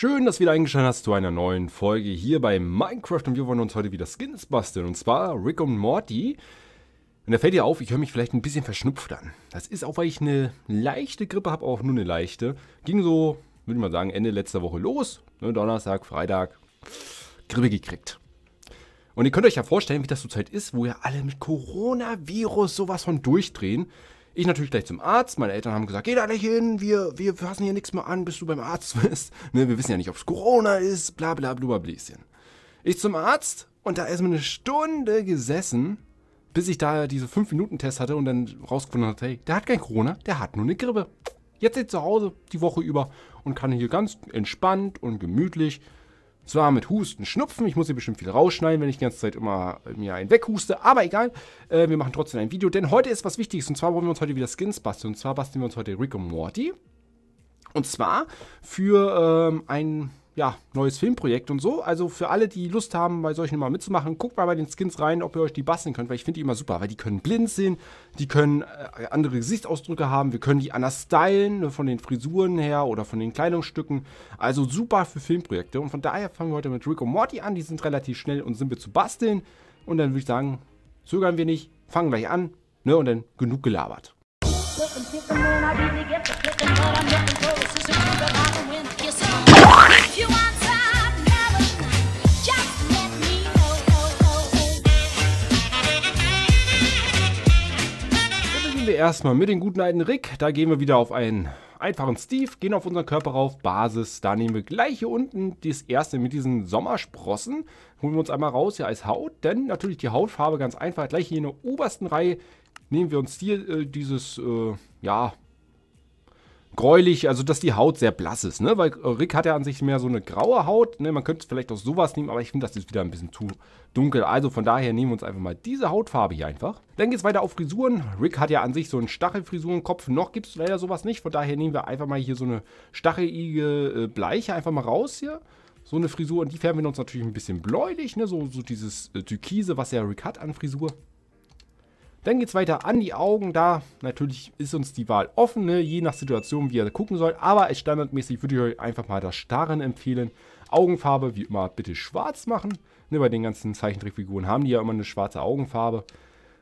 Schön, dass du wieder eingeschaltet hast zu einer neuen Folge hier bei Minecraft und wir wollen uns heute wieder Skins basteln und zwar Rick und Morty. Und da fällt dir auf, ich höre mich vielleicht ein bisschen verschnupft an. Das ist auch, weil ich eine leichte Grippe habe, auch nur eine leichte. Ging so, würde ich mal sagen, Ende letzter Woche los. Ne, Donnerstag, Freitag, Grippe gekriegt. Und ihr könnt euch ja vorstellen, wie das zurzeit ist, wo ja alle mit Coronavirus sowas von durchdrehen. Ich natürlich gleich zum Arzt. Meine Eltern haben gesagt, geh da nicht hin, wir, wir fassen hier nichts mehr an, bis du beim Arzt bist. Ne, wir wissen ja nicht, ob es Corona ist, bla bla bla bläschen. Ich zum Arzt und da ist mir eine Stunde gesessen, bis ich da diese 5-Minuten-Test hatte und dann rausgefunden hatte, hey, der hat kein Corona, der hat nur eine Grippe. Jetzt sitzt zu Hause die Woche über und kann hier ganz entspannt und gemütlich zwar mit Husten, Schnupfen. Ich muss hier bestimmt viel rausschneiden, wenn ich die ganze Zeit immer äh, mir einen weghuste. Aber egal, äh, wir machen trotzdem ein Video. Denn heute ist was Wichtiges. Und zwar wollen wir uns heute wieder Skins basteln. Und zwar basteln wir uns heute Rick und Morty. Und zwar für ähm, ein ja, neues Filmprojekt und so. Also für alle, die Lust haben, bei solchen mal mitzumachen, guckt mal bei den Skins rein, ob ihr euch die basteln könnt, weil ich finde die immer super, weil die können blind sehen, die können äh, andere Gesichtsausdrücke haben, wir können die anders stylen, ne, von den Frisuren her oder von den Kleidungsstücken. Also super für Filmprojekte. Und von daher fangen wir heute mit Rico Morty an. Die sind relativ schnell und sind wir zu basteln. Und dann würde ich sagen, zögern wir nicht, fangen gleich an. Ne, und dann genug gelabert. erstmal mit dem guten alten Rick. Da gehen wir wieder auf einen einfachen Steve, gehen auf unseren Körper rauf, Basis. Da nehmen wir gleich hier unten das erste mit diesen Sommersprossen. Holen wir uns einmal raus, hier als Haut. Denn natürlich die Hautfarbe ganz einfach. Gleich hier in der obersten Reihe nehmen wir uns hier äh, dieses, äh, ja, gräulich, also dass die Haut sehr blass ist, ne? Weil äh, Rick hat ja an sich mehr so eine graue Haut, ne? Man könnte vielleicht auch sowas nehmen, aber ich finde, das ist wieder ein bisschen zu dunkel. Also von daher nehmen wir uns einfach mal diese Hautfarbe hier einfach. Dann geht es weiter auf Frisuren. Rick hat ja an sich so einen Stachelfrisurenkopf. Noch gibt es leider sowas nicht. Von daher nehmen wir einfach mal hier so eine stachelige äh, Bleiche einfach mal raus hier so eine Frisur. Und die färben wir uns natürlich ein bisschen bläulich, ne? So, so dieses äh, Türkise, was ja Rick hat an Frisur. Dann geht es weiter an die Augen. Da natürlich ist uns die Wahl offen, ne? je nach Situation, wie ihr gucken soll. Aber als standardmäßig würde ich euch einfach mal das Starren empfehlen. Augenfarbe, wie immer, bitte schwarz machen. Ne, bei den ganzen Zeichentrickfiguren haben die ja immer eine schwarze Augenfarbe.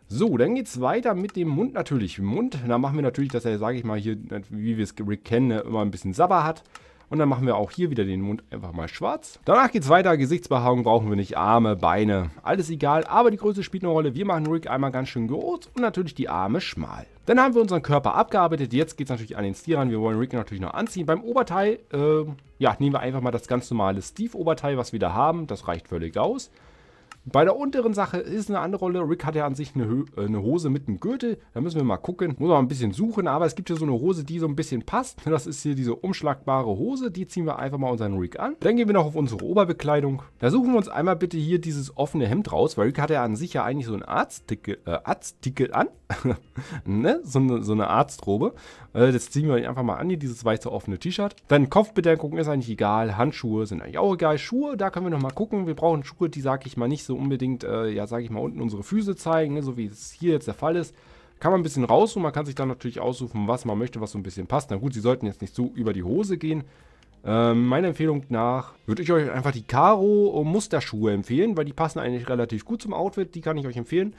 So, dann geht es weiter mit dem Mund natürlich. Mund, da machen wir natürlich, dass er, sage ich mal, hier, wie wir es kennen, ne, immer ein bisschen Sabber hat. Und dann machen wir auch hier wieder den Mund einfach mal schwarz. Danach geht es weiter. Gesichtsbehaarung brauchen wir nicht. Arme, Beine, alles egal. Aber die Größe spielt eine Rolle. Wir machen Rick einmal ganz schön groß und natürlich die Arme schmal. Dann haben wir unseren Körper abgearbeitet. Jetzt geht es natürlich an den Stier ran. Wir wollen Rick natürlich noch anziehen. Beim Oberteil, äh, ja, nehmen wir einfach mal das ganz normale Steve-Oberteil, was wir da haben. Das reicht völlig aus. Bei der unteren Sache ist eine andere Rolle. Rick hat ja an sich eine, äh, eine, Hose mit einem Gürtel. Da müssen wir mal gucken. Muss man ein bisschen suchen, aber es gibt hier so eine Hose, die so ein bisschen passt. Das ist hier diese umschlagbare Hose. Die ziehen wir einfach mal unseren Rick an. Dann gehen wir noch auf unsere Oberbekleidung. Da suchen wir uns einmal bitte hier dieses offene Hemd raus, weil Rick hat ja an sich ja eigentlich so ein Arzttickel äh, Arzttickel an. ne? so, eine, so eine Arztrobe. Äh, das ziehen wir einfach mal an hier, dieses weiße offene T-Shirt. Dann Kopfbedeckung ist eigentlich egal. Handschuhe sind eigentlich auch egal. Schuhe, da können wir nochmal gucken. Wir brauchen Schuhe, die, sag ich mal, nicht so unbedingt, äh, ja, sage ich mal, unten unsere Füße zeigen, ne, so wie es hier jetzt der Fall ist. Kann man ein bisschen raussuchen, man kann sich dann natürlich aussuchen, was man möchte, was so ein bisschen passt. Na gut, sie sollten jetzt nicht so über die Hose gehen. Ähm, meiner Empfehlung nach würde ich euch einfach die Karo-Musterschuhe empfehlen, weil die passen eigentlich relativ gut zum Outfit, die kann ich euch empfehlen.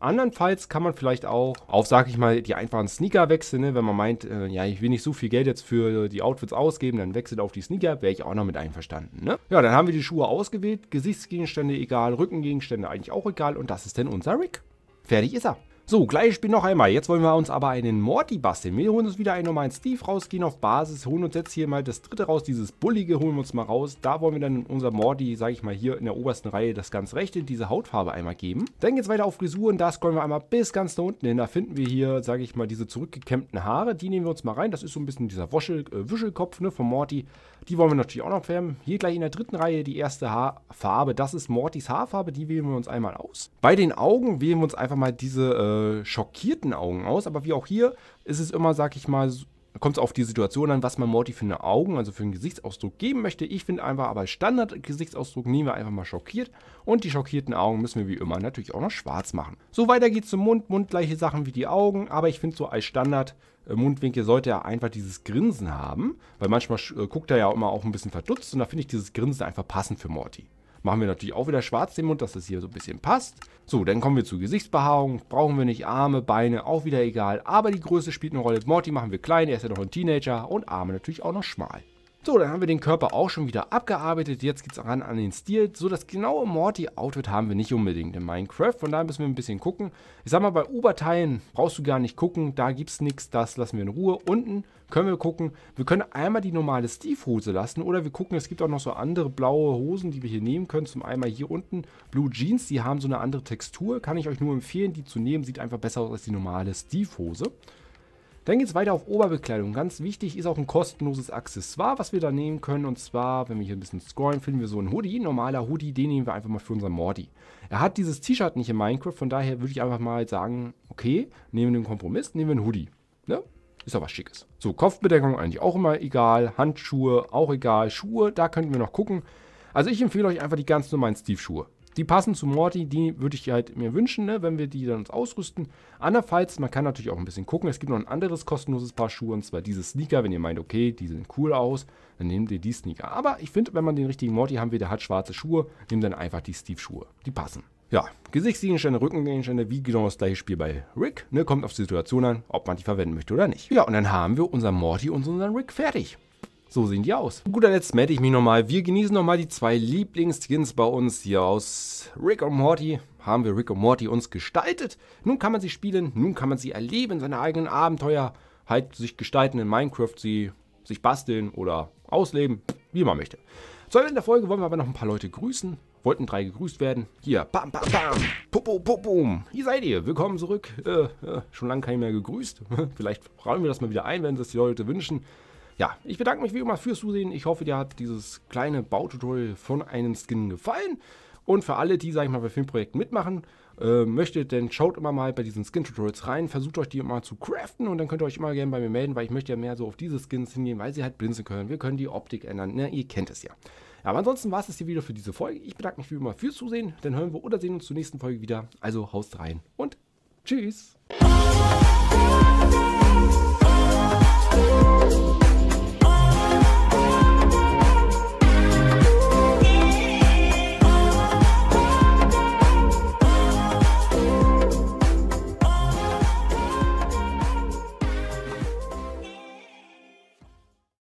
Andernfalls kann man vielleicht auch auf, sag ich mal, die einfachen Sneaker wechseln, ne? wenn man meint, äh, ja, ich will nicht so viel Geld jetzt für die Outfits ausgeben, dann wechselt auf die Sneaker, wäre ich auch noch mit einverstanden. Ne? Ja, dann haben wir die Schuhe ausgewählt, Gesichtsgegenstände egal, Rückengegenstände eigentlich auch egal und das ist denn unser Rig. Fertig ist er. So, gleich spielen noch einmal. Jetzt wollen wir uns aber einen Morty basteln. Wir holen uns wieder einen normalen Steve raus, gehen auf Basis, holen uns jetzt hier mal das dritte raus, dieses Bullige holen wir uns mal raus. Da wollen wir dann unser Morty, sage ich mal, hier in der obersten Reihe das ganz rechte, diese Hautfarbe einmal geben. Dann geht es weiter auf Frisuren, da scrollen wir einmal bis ganz nach unten hin. Da finden wir hier, sage ich mal, diese zurückgekämmten Haare. Die nehmen wir uns mal rein. Das ist so ein bisschen dieser Waschel, äh, Wischelkopf ne, von Morty. Die wollen wir natürlich auch noch färben. Hier gleich in der dritten Reihe die erste Haarfarbe. Das ist Mortys Haarfarbe. Die wählen wir uns einmal aus. Bei den Augen wählen wir uns einfach mal diese äh, äh, schockierten Augen aus, aber wie auch hier ist es immer, sag ich mal, kommt es auf die Situation an, was man Morty für eine Augen, also für einen Gesichtsausdruck geben möchte. Ich finde einfach, aber Standard-Gesichtsausdruck nehmen wir einfach mal schockiert. Und die schockierten Augen müssen wir wie immer natürlich auch noch schwarz machen. So weiter geht's zum Mund. Mund gleiche Sachen wie die Augen, aber ich finde so als Standard äh, Mundwinkel sollte er einfach dieses Grinsen haben, weil manchmal äh, guckt er ja immer auch ein bisschen verdutzt und da finde ich dieses Grinsen einfach passend für Morty. Machen wir natürlich auch wieder schwarz den Mund, dass das hier so ein bisschen passt. So, dann kommen wir zu Gesichtsbehaarung. Brauchen wir nicht Arme, Beine, auch wieder egal. Aber die Größe spielt eine Rolle. Morty machen wir klein, er ist ja noch ein Teenager. Und Arme natürlich auch noch schmal. So, dann haben wir den Körper auch schon wieder abgearbeitet. Jetzt geht es ran an den Stil. So, das genaue Morty-Outfit haben wir nicht unbedingt in Minecraft. Von daher müssen wir ein bisschen gucken. Ich sag mal, bei Oberteilen brauchst du gar nicht gucken. Da gibt es nichts. Das lassen wir in Ruhe. Unten können wir gucken. Wir können einmal die normale Steve-Hose lassen. Oder wir gucken, es gibt auch noch so andere blaue Hosen, die wir hier nehmen können. Zum einmal hier unten Blue Jeans. Die haben so eine andere Textur. Kann ich euch nur empfehlen, die zu nehmen. Sieht einfach besser aus als die normale Steve-Hose. Dann geht es weiter auf Oberbekleidung. Ganz wichtig ist auch ein kostenloses Accessoire, was wir da nehmen können. Und zwar, wenn wir hier ein bisschen scrollen, finden wir so einen Hoodie. Normaler Hoodie, den nehmen wir einfach mal für unseren Mordi. Er hat dieses T-Shirt nicht in Minecraft, von daher würde ich einfach mal sagen, okay, nehmen wir den Kompromiss, nehmen wir einen Hoodie. Ne? Ist aber was Schickes. So, Kopfbedeckung eigentlich auch immer egal. Handschuhe auch egal. Schuhe, da könnten wir noch gucken. Also ich empfehle euch einfach die ganz normalen Steve-Schuhe. Die passen zu Morty, die würde ich halt mir wünschen, ne, wenn wir die dann uns ausrüsten. Andernfalls, man kann natürlich auch ein bisschen gucken. Es gibt noch ein anderes kostenloses Paar Schuhe, und zwar diese Sneaker. Wenn ihr meint, okay, die sehen cool aus, dann nehmt ihr die Sneaker. Aber ich finde, wenn man den richtigen Morty haben will, der hat schwarze Schuhe, nehmt dann einfach die Steve-Schuhe. Die passen. Ja, Gesichtsgegenstände, Rückengegenstände, wie genau das gleiche Spiel bei Rick. Ne, kommt auf die Situation an, ob man die verwenden möchte oder nicht. Ja, und dann haben wir unseren Morty und unseren Rick fertig. So sehen die aus. Zu guter Letzt melde ich mich nochmal. Wir genießen nochmal die zwei Lieblingsskins bei uns hier aus Rick und Morty. Haben wir Rick und Morty uns gestaltet. Nun kann man sie spielen, nun kann man sie erleben, seine eigenen Abenteuer halt sich gestalten in Minecraft, sie sich basteln oder ausleben, wie man möchte. Zu Ende der Folge wollen wir aber noch ein paar Leute grüßen. Wollten drei gegrüßt werden. Hier, bam, bam, bam, pupu, pupu, Hier seid ihr, willkommen zurück. Äh, äh, schon lange keiner mehr gegrüßt. Vielleicht räumen wir das mal wieder ein, wenn das die Leute wünschen. Ja, ich bedanke mich wie immer fürs Zusehen. Ich hoffe, dir hat dieses kleine Baututorial von einem Skin gefallen. Und für alle, die, sag ich mal, bei Filmprojekten mitmachen äh, möchtet, dann schaut immer mal bei diesen Skin-Tutorials rein, versucht euch die immer zu craften und dann könnt ihr euch immer gerne bei mir melden, weil ich möchte ja mehr so auf diese Skins hingehen, weil sie halt blinzen können. Wir können die Optik ändern, ne? ihr kennt es ja. ja aber ansonsten war es das hier wieder für diese Folge. Ich bedanke mich wie immer fürs Zusehen, dann hören wir oder sehen uns zur nächsten Folge wieder. Also haust rein und tschüss!